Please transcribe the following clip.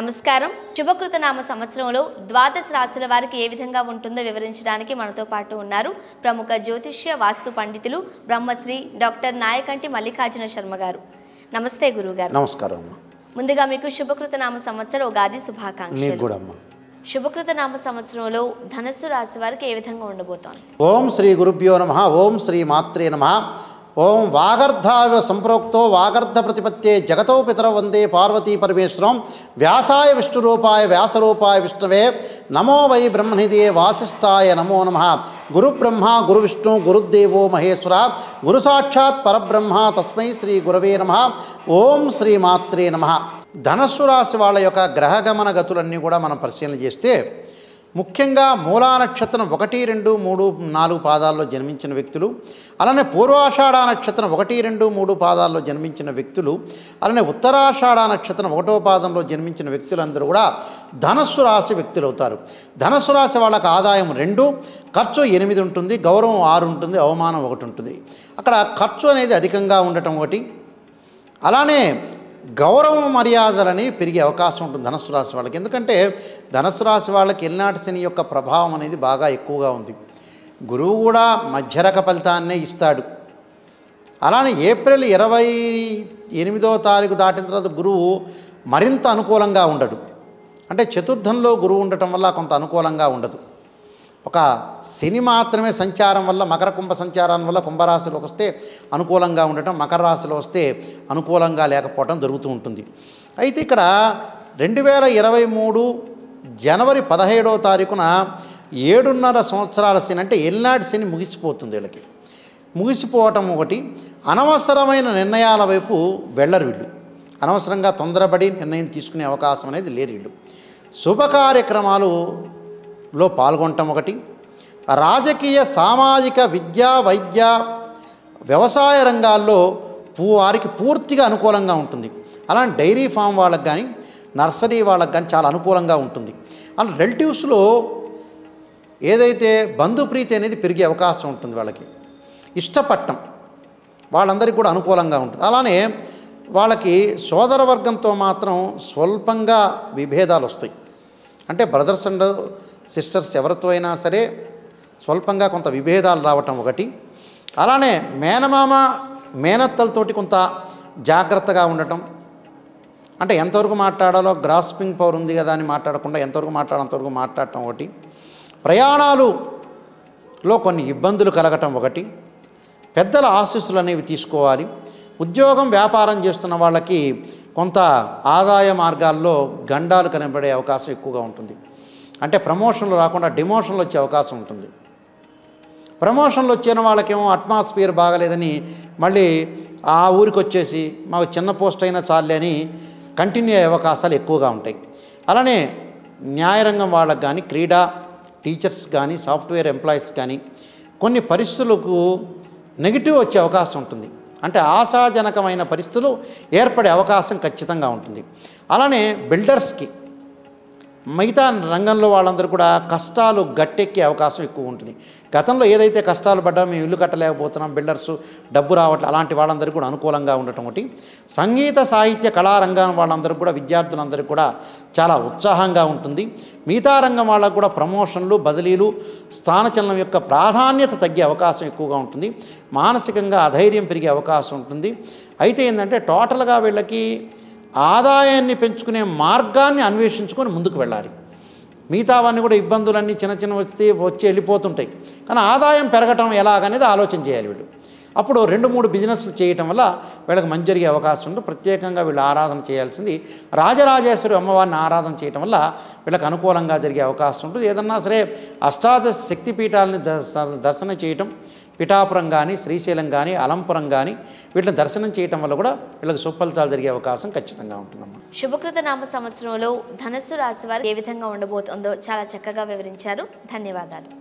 నమస్కారం శుభకృతనామ సంవత్సరంలో ద్వాదశ రాశుల వారికి ఏ విధంగా ఉంటుందో వివరించడానికి మనతో పాటు ఉన్నారు ప్రముఖ జ్యోతిష్య వాస్తు పండితులు బ్రహ్మశ్రీ డాక్టర్ నాయకంటి మల్లికార్జున శర్మ గారు నమస్తే గురువు గారు నమస్కారం ముందుగా మీకు శుభకృతనామ సంవత్సరం ఉగాది శుభాకాంక్షలు శుభకృతనామ సంవత్సరంలో ధనస్సు రాశి వారికి ఏ విధంగా ఉండబోతోంది ఓం శ్రీ గురుభ్యో నమ ఓం శ్రీ మాత్రే నమ ఓం వాగర్ధావ సంప్రోక్తో వాగర్ధ ప్రతిపత్తే జగతో పితర వందే పార్వతీ పరమేశ్వరం వ్యాసాయ విష్ణురూపాయ వ్యాసరూపాయ విష్ణవే నమో వై బ్రహ్మనిదే వాసిష్టాయ నమో నమ గురుబ్రహ్మ గురువిష్ణు గురుదేవో మహేశ్వర గురు సాక్షాత్ పరబ్రహ్మ తస్మై శ్రీ గురవే నమ ఓం శ్రీమాత్రే నమ ధనస్సు రాశి వాళ్ళ యొక్క గ్రహగమన గతులన్నీ కూడా మనం పరిశీలన చేస్తే ముఖ్యంగా మూలా నక్షత్రం ఒకటి రెండు మూడు నాలుగు పాదాల్లో జన్మించిన వ్యక్తులు అలానే పూర్వాషాఢ నక్షత్రం ఒకటి రెండు మూడు పాదాల్లో జన్మించిన వ్యక్తులు అలానే ఉత్తరాషాఢ నక్షత్రం ఒకటో పాదంలో జన్మించిన వ్యక్తులందరూ కూడా ధనస్సు రాశి వ్యక్తులు అవుతారు ధనస్సు రాశి వాళ్ళకి ఆదాయం రెండు ఖర్చు ఎనిమిది ఉంటుంది గౌరవం ఆరు ఉంటుంది అవమానం ఒకటి ఉంటుంది అక్కడ ఖర్చు అనేది అధికంగా ఉండటం ఒకటి అలానే గౌరవ మర్యాదలని పెరిగే అవకాశం ఉంటుంది ధనుసు రాశి వాళ్ళకి ఎందుకంటే ధనుసు రాశి వాళ్ళకి ఎల్నాటి శని యొక్క ప్రభావం అనేది బాగా ఎక్కువగా ఉంది గురువు కూడా మధ్యరక ఫలితాన్నే ఇస్తాడు అలానే ఏప్రిల్ ఇరవై ఎనిమిదో తారీఖు దాటిన తర్వాత గురువు మరింత అనుకూలంగా ఉండడు అంటే చతుర్థంలో గురువు ఉండటం వల్ల కొంత అనుకూలంగా ఉండదు ఒక శని మాత్రమే సంచారం వల్ల మకర కుంభ సంచారం వల్ల కుంభరాశిలోకి వస్తే అనుకూలంగా ఉండటం మకర రాశిలో వస్తే అనుకూలంగా లేకపోవడం జరుగుతూ ఉంటుంది అయితే ఇక్కడ రెండు వేల ఇరవై మూడు జనవరి పదహేడవ తారీఖున ఏడున్నర సంవత్సరాల శని అంటే ఎల్నాటి శని ముగిసిపోతుంది వీళ్ళకి ముగిసిపోవటం ఒకటి అనవసరమైన నిర్ణయాల వైపు వెళ్ళరు వీళ్ళు అనవసరంగా తొందరపడి నిర్ణయం తీసుకునే అవకాశం అనేది లేరు వీళ్ళు శుభ కార్యక్రమాలు లో పాల్గొనటం ఒకటి రాజకీయ సామాజిక విద్యా వైద్య వ్యవసాయ రంగాల్లో పూ వారికి పూర్తిగా అనుకూలంగా ఉంటుంది అలాంటి డైరీ ఫామ్ వాళ్ళకి కానీ నర్సరీ వాళ్ళకి కానీ చాలా అనుకూలంగా ఉంటుంది అలా రిలేటివ్స్లో ఏదైతే బంధుప్రీతి అనేది పెరిగే అవకాశం ఉంటుంది వాళ్ళకి ఇష్టపట్టం వాళ్ళందరికీ కూడా అనుకూలంగా ఉంటుంది అలానే వాళ్ళకి సోదరవర్గంతో మాత్రం స్వల్పంగా విభేదాలు వస్తాయి అంటే బ్రదర్స్ అండ్ సిస్టర్స్ ఎవరితో అయినా సరే స్వల్పంగా కొంత విభేదాలు రావటం ఒకటి అలానే మేనమామ మేనత్తలతోటి కొంత జాగ్రత్తగా ఉండటం అంటే ఎంతవరకు మాట్లాడాలో గ్రాస్పింగ్ పవర్ ఉంది కదా అని మాట్లాడకుండా ఎంతవరకు మాట్లాడంతవరకు మాట్లాడటం ఒకటి ప్రయాణాలులో కొన్ని ఇబ్బందులు కలగటం ఒకటి పెద్దల ఆశీస్సులు అనేవి తీసుకోవాలి ఉద్యోగం వ్యాపారం చేస్తున్న వాళ్ళకి కొంత ఆదాయ మార్గాల్లో గండాలు కనబడే అవకాశం ఎక్కువగా ఉంటుంది అంటే ప్రమోషన్లు రాకుండా డిమోషన్లు వచ్చే అవకాశం ఉంటుంది ప్రమోషన్లు వచ్చిన వాళ్ళకేమో అట్మాస్ఫియర్ బాగలేదని మళ్ళీ ఆ ఊరికి వచ్చేసి మాకు చిన్న పోస్ట్ అయినా చాలే అని కంటిన్యూ అయ్యే అవకాశాలు ఎక్కువగా ఉంటాయి అలానే న్యాయరంగం వాళ్ళకు కానీ క్రీడా టీచర్స్ కానీ సాఫ్ట్వేర్ ఎంప్లాయీస్ కానీ కొన్ని పరిస్థితులకు నెగిటివ్ వచ్చే అవకాశం ఉంటుంది అంటే ఆశాజనకమైన పరిస్థితులు ఏర్పడే అవకాశం ఖచ్చితంగా ఉంటుంది అలానే బిల్డర్స్కి మిగతా రంగంలో వాళ్ళందరూ కూడా కష్టాలు గట్టెక్కే అవకాశం ఎక్కువ ఉంటుంది గతంలో ఏదైతే కష్టాలు పడ్డా మేము ఇల్లు కట్టలేకపోతున్నాం బిల్డర్స్ డబ్బు రావట్లే అలాంటి వాళ్ళందరికీ కూడా అనుకూలంగా ఉండటం ఒకటి సంగీత సాహిత్య కళారంగం వాళ్ళందరూ కూడా విద్యార్థులందరూ కూడా చాలా ఉత్సాహంగా ఉంటుంది మిగతా రంగం వాళ్ళకు కూడా ప్రమోషన్లు బదిలీలు స్థానచలనం యొక్క ప్రాధాన్యత తగ్గే అవకాశం ఎక్కువగా ఉంటుంది మానసికంగా అధైర్యం పెరిగే అవకాశం ఉంటుంది అయితే ఏంటంటే టోటల్గా వీళ్ళకి ఆదాయాన్ని పెంచుకునే మార్గాన్ని అన్వేషించుకొని ముందుకు వెళ్ళాలి మిగతావన్నీ కూడా ఇబ్బందులన్నీ చిన్న చిన్న వచ్చి వచ్చి వెళ్ళిపోతుంటాయి కానీ ఆదాయం పెరగటం ఎలాగనేది ఆలోచన చేయాలి వీళ్ళు అప్పుడు రెండు మూడు బిజినెస్లు చేయటం వల్ల వీళ్ళకి మంచి జరిగే అవకాశం ఉంటుంది ప్రత్యేకంగా వీళ్ళు ఆరాధన చేయాల్సింది రాజరాజేశ్వరి అమ్మవారిని ఆరాధన చేయటం వల్ల వీళ్ళకి అనుకూలంగా జరిగే అవకాశం ఉంటుంది ఏదన్నా సరే అష్టాదశ శక్తిపీఠాలని దర్శన చేయటం పిఠాపురం కానీ శ్రీశైలం కానీ అలంపురం కానీ వీటిని దర్శనం చేయటం వల్ల కూడా వీళ్ళకి సుఫలితాలు జరిగే అవకాశం ఖచ్చితంగా ఉంటుందమ్మా శుభకృత నామ సంవత్సరంలో ధనస్సు రాశి వారు ఏ విధంగా ఉండబోతుందో చాలా చక్కగా వివరించారు ధన్యవాదాలు